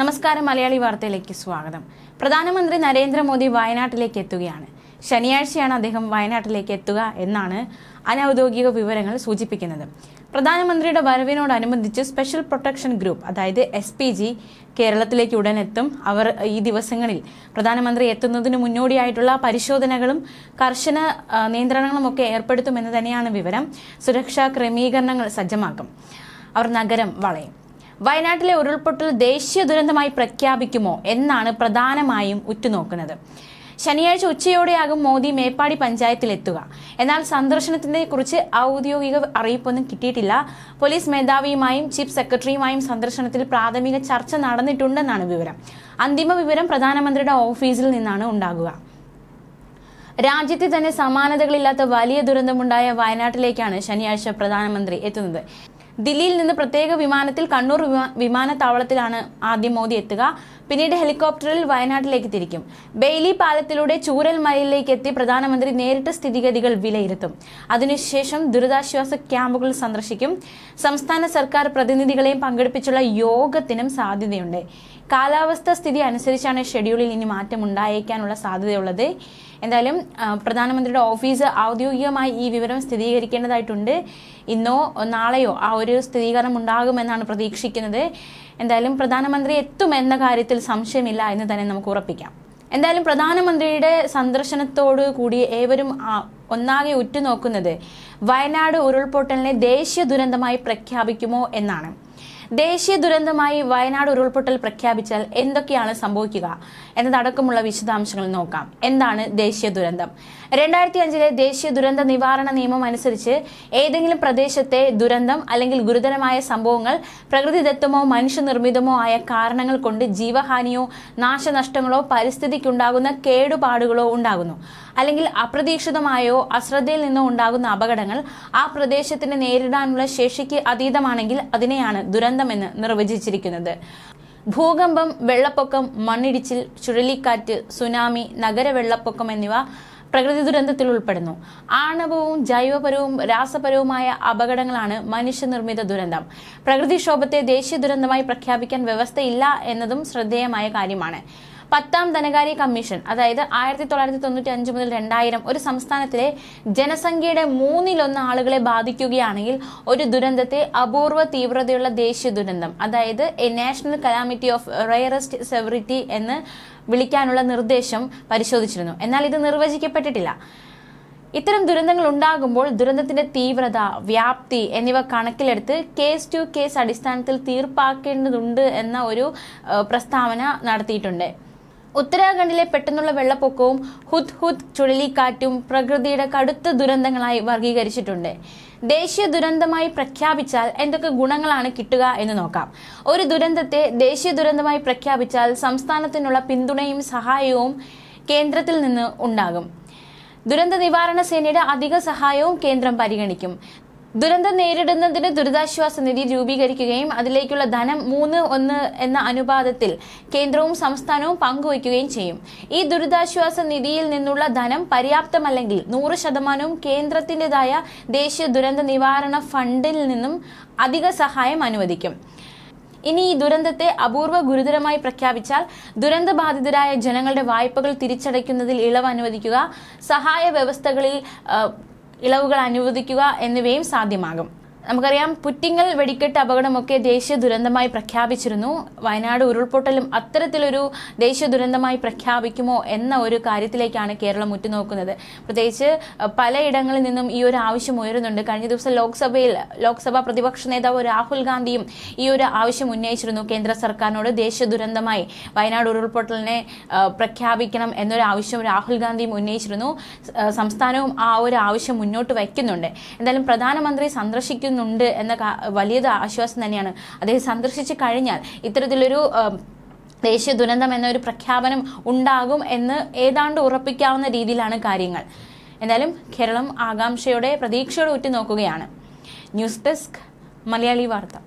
നമസ്കാരം മലയാളി വാർത്തയിലേക്ക് സ്വാഗതം പ്രധാനമന്ത്രി നരേന്ദ്രമോദി വയനാട്ടിലേക്ക് എത്തുകയാണ് ശനിയാഴ്ചയാണ് അദ്ദേഹം വയനാട്ടിലേക്ക് എത്തുക എന്നാണ് അനൌദ്യോഗിക വിവരങ്ങൾ സൂചിപ്പിക്കുന്നത് പ്രധാനമന്ത്രിയുടെ വരവിനോടനുബന്ധിച്ച് സ്പെഷ്യൽ പ്രൊട്ടക്ഷൻ ഗ്രൂപ്പ് അതായത് എസ് പി ജി കേരളത്തിലേക്ക് ഉടൻ എത്തും അവർ ഈ ദിവസങ്ങളിൽ പ്രധാനമന്ത്രി എത്തുന്നതിന് മുന്നോടിയായിട്ടുള്ള പരിശോധനകളും കർശന നിയന്ത്രണങ്ങളും ഒക്കെ ഏർപ്പെടുത്തുമെന്ന് തന്നെയാണ് വിവരം സുരക്ഷാ ക്രമീകരണങ്ങൾ സജ്ജമാക്കും അവർ നഗരം വളയും വയനാട്ടിലെ ഉരുൾപൊട്ടൽ ദേശീയ ദുരന്തമായി പ്രഖ്യാപിക്കുമോ എന്നാണ് പ്രധാനമായും ഉറ്റുനോക്കുന്നത് ശനിയാഴ്ച ഉച്ചയോടെയാകും മോദി മേപ്പാടി പഞ്ചായത്തിലെത്തുക എന്നാൽ സന്ദർശനത്തിനെ കുറിച്ച് ഔദ്യോഗിക അറിയിപ്പൊന്നും കിട്ടിയിട്ടില്ല പോലീസ് മേധാവിയുമായും ചീഫ് സെക്രട്ടറിയുമായും സന്ദർശനത്തിൽ പ്രാഥമിക ചർച്ച നടന്നിട്ടുണ്ടെന്നാണ് വിവരം അന്തിമ വിവരം പ്രധാനമന്ത്രിയുടെ ഓഫീസിൽ നിന്നാണ് ഉണ്ടാകുക രാജ്യത്തെ തന്നെ സമാനതകളില്ലാത്ത വലിയ ദുരന്തമുണ്ടായ വയനാട്ടിലേക്കാണ് ശനിയാഴ്ച പ്രധാനമന്ത്രി എത്തുന്നത് ദില്ലിയിൽ നിന്ന് പ്രത്യേക വിമാനത്തിൽ കണ്ണൂർ വിമാനത്താവളത്തിലാണ് ആദ്യം മോദി എത്തുക പിന്നീട് ഹെലികോപ്റ്ററിൽ വയനാട്ടിലേക്ക് തിരിക്കും ബെയ്ലി പാലത്തിലൂടെ ചൂരൽ മലയിലേക്ക് എത്തി പ്രധാനമന്ത്രി നേരിട്ട് സ്ഥിതിഗതികൾ വിലയിരുത്തും അതിനുശേഷം ദുരിതാശ്വാസ ക്യാമ്പുകൾ സന്ദർശിക്കും സംസ്ഥാന സർക്കാർ പ്രതിനിധികളെയും പങ്കെടുപ്പിച്ചുള്ള യോഗത്തിനും സാധ്യതയുണ്ട് കാലാവസ്ഥ സ്ഥിതി അനുസരിച്ചാണ് ഷെഡ്യൂളിൽ ഇനി മാറ്റം ഉണ്ടായേക്കാനുള്ള സാധ്യതയുള്ളത് എന്തായാലും പ്രധാനമന്ത്രിയുടെ ഓഫീസ് ഔദ്യോഗികമായി ഈ വിവരം സ്ഥിരീകരിക്കേണ്ടതായിട്ടുണ്ട് ഇന്നോ നാളെയോ ആ ഒരു സ്ഥിരീകരണം ഉണ്ടാകുമെന്നാണ് പ്രതീക്ഷിക്കുന്നത് എന്തായാലും പ്രധാനമന്ത്രി എത്തുമെന്ന കാര്യത്തിൽ സംശയമില്ല എന്ന് തന്നെ നമുക്ക് ഉറപ്പിക്കാം എന്തായാലും പ്രധാനമന്ത്രിയുടെ സന്ദർശനത്തോടു കൂടി ഏവരും ഒന്നാകെ ഉറ്റുനോക്കുന്നത് വയനാട് ഉരുൾപൊട്ടലിനെ ദേശീയ ദുരന്തമായി പ്രഖ്യാപിക്കുമോ എന്നാണ് ദേശീയ ദുരന്തമായി വയനാട് ഉരുൾപൊട്ടൽ പ്രഖ്യാപിച്ചാൽ എന്തൊക്കെയാണ് സംഭവിക്കുക എന്നതടക്കമുള്ള വിശദാംശങ്ങൾ നോക്കാം എന്താണ് ദേശീയ ദുരന്തം രണ്ടായിരത്തി അഞ്ചിലെ ദേശീയ ദുരന്ത നിവാരണ നിയമം അനുസരിച്ച് ഏതെങ്കിലും പ്രദേശത്തെ ദുരന്തം അല്ലെങ്കിൽ ഗുരുതരമായ സംഭവങ്ങൾ പ്രകൃതിദത്തമോ മനുഷ്യനിർമ്മിതമോ ആയ കാരണങ്ങൾ കൊണ്ട് ജീവഹാനിയോ നാശനഷ്ടങ്ങളോ പരിസ്ഥിതിക്കുണ്ടാകുന്ന കേടുപാടുകളോ ഉണ്ടാകുന്നു അല്ലെങ്കിൽ അപ്രതീക്ഷിതമായോ അശ്രദ്ധയിൽ നിന്നോ ഉണ്ടാകുന്ന അപകടങ്ങൾ ആ പ്രദേശത്തിന് നേരിടാനുള്ള ശേഷിക്ക് അതീതമാണെങ്കിൽ അതിനെയാണ് ദുരന്തമെന്ന് നിർവചിച്ചിരിക്കുന്നത് ഭൂകമ്പം വെള്ളപ്പൊക്കം മണ്ണിടിച്ചിൽ ചുഴലിക്കാറ്റ് സുനാമി നഗരവെള്ളപ്പൊക്കം എന്നിവ പ്രകൃതി ദുരന്തത്തിൽ ഉൾപ്പെടുന്നു ആണവവും ജൈവപരവും രാസപരവുമായ അപകടങ്ങളാണ് മനുഷ്യനിർമ്മിത ദുരന്തം പ്രകൃതിക്ഷോഭത്തെ ദേശീയ ദുരന്തമായി പ്രഖ്യാപിക്കാൻ വ്യവസ്ഥയില്ല എന്നതും ശ്രദ്ധേയമായ കാര്യമാണ് പത്താം ധനകാര്യ കമ്മീഷൻ അതായത് ആയിരത്തി തൊള്ളായിരത്തി തൊണ്ണൂറ്റി അഞ്ച് മുതൽ രണ്ടായിരം ഒരു സംസ്ഥാനത്തിലെ ജനസംഖ്യയുടെ മൂന്നിലൊന്ന് ആളുകളെ ബാധിക്കുകയാണെങ്കിൽ ഒരു ദുരന്തത്തെ അപൂർവ തീവ്രതയുള്ള ദേശീയ ദുരന്തം അതായത് a national calamity of rarest severity എന്ന് വിളിക്കാനുള്ള നിർദ്ദേശം പരിശോധിച്ചിരുന്നു എന്നാൽ ഇത് നിർവചിക്കപ്പെട്ടിട്ടില്ല ഇത്തരം ദുരന്തങ്ങൾ ഉണ്ടാകുമ്പോൾ ദുരന്തത്തിന്റെ തീവ്രത വ്യാപ്തി എന്നിവ കണക്കിലെടുത്ത് കേസ് ടു കേസ് അടിസ്ഥാനത്തിൽ തീർപ്പാക്കേണ്ടതുണ്ട് എന്ന ഒരു പ്രസ്താവന നടത്തിയിട്ടുണ്ട് ഉത്തരാഖണ്ഡിലെ പെട്ടെന്നുള്ള വെള്ളപ്പൊക്കവും ഹുദ് ഹുദ് ചുഴലിക്കാറ്റും പ്രകൃതിയുടെ കടുത്ത ദുരന്തങ്ങളായി വർഗീകരിച്ചിട്ടുണ്ട് ദേശീയ ദുരന്തമായി പ്രഖ്യാപിച്ചാൽ എന്തൊക്കെ ഗുണങ്ങളാണ് കിട്ടുക എന്ന് നോക്കാം ഒരു ദുരന്തത്തെ ദേശീയ ദുരന്തമായി പ്രഖ്യാപിച്ചാൽ സംസ്ഥാനത്തിനുള്ള പിന്തുണയും സഹായവും കേന്ദ്രത്തിൽ നിന്ന് ഉണ്ടാകും ദുരന്ത നിവാരണ സേനയുടെ അധിക സഹായവും കേന്ദ്രം പരിഗണിക്കും ദുരന്തം നേരിടുന്നതിന് ദുരിതാശ്വാസ നിധി രൂപീകരിക്കുകയും അതിലേക്കുള്ള ധനം മൂന്ന് ഒന്ന് എന്ന അനുപാതത്തിൽ കേന്ദ്രവും സംസ്ഥാനവും പങ്കുവയ്ക്കുകയും ചെയ്യും ഈ ദുരിതാശ്വാസ നിധിയിൽ നിന്നുള്ള ധനം പര്യാപ്തമല്ലെങ്കിൽ നൂറ് ശതമാനവും കേന്ദ്രത്തിൻ്റെതായ ദേശീയ ദുരന്ത നിവാരണ ഫണ്ടിൽ നിന്നും അധിക സഹായം അനുവദിക്കും ഇനി ഈ ദുരന്തത്തെ അപൂർവ ഗുരുതരമായി പ്രഖ്യാപിച്ചാൽ ദുരന്തബാധിതരായ ജനങ്ങളുടെ വായ്പകൾ തിരിച്ചടയ്ക്കുന്നതിൽ ഇളവ് അനുവദിക്കുക സഹായ വ്യവസ്ഥകളിൽ ഇളവുകൾ അനുവദിക്കുക എന്നിവയും സാധ്യമാകും നമുക്കറിയാം പുറ്റിങ്ങൽ വെടിക്കെട്ട് അപകടമൊക്കെ ദേശീയ ദുരന്തമായി പ്രഖ്യാപിച്ചിരുന്നു വയനാട് ഉരുൾപൊട്ടലും അത്തരത്തിലൊരു ദേശീയ ദുരന്തമായി പ്രഖ്യാപിക്കുമോ എന്ന ഒരു കാര്യത്തിലേക്കാണ് കേരളം ഉറ്റുനോക്കുന്നത് പ്രത്യേകിച്ച് പലയിടങ്ങളിൽ നിന്നും ഈ ഒരു ആവശ്യം ഉയരുന്നുണ്ട് കഴിഞ്ഞ ദിവസം ലോക്സഭയിൽ ലോക്സഭാ പ്രതിപക്ഷ നേതാവ് രാഹുൽ ഗാന്ധിയും ഈ ഒരു ആവശ്യം ഉന്നയിച്ചിരുന്നു കേന്ദ്ര സർക്കാരിനോട് ദേശീയ ദുരന്തമായി വയനാട് ഉരുൾപൊട്ടലിനെ പ്രഖ്യാപിക്കണം എന്നൊരു ആവശ്യം രാഹുൽ ഗാന്ധിയും ഉന്നയിച്ചിരുന്നു സംസ്ഥാനവും ആ ഒരു ആവശ്യം മുന്നോട്ട് വയ്ക്കുന്നുണ്ട് എന്തായാലും പ്രധാനമന്ത്രി സന്ദർശിക്കുന്നു സഹായിക്കുന്നുണ്ട് എന്ന വലിയ ആശ്വാസം തന്നെയാണ് അദ്ദേഹം സന്ദർശിച്ചു കഴിഞ്ഞാൽ ഇത്തരത്തിലൊരു ദേശീയ ദുരന്തം എന്നൊരു പ്രഖ്യാപനം ഉണ്ടാകും എന്ന് ഏതാണ്ട് ഉറപ്പിക്കാവുന്ന രീതിയിലാണ് കാര്യങ്ങൾ എന്നാലും കേരളം ആകാംക്ഷയോടെ പ്രതീക്ഷയോടെ ഉറ്റുനോക്കുകയാണ് ന്യൂസ് ഡെസ്ക് മലയാളി വാർത്ത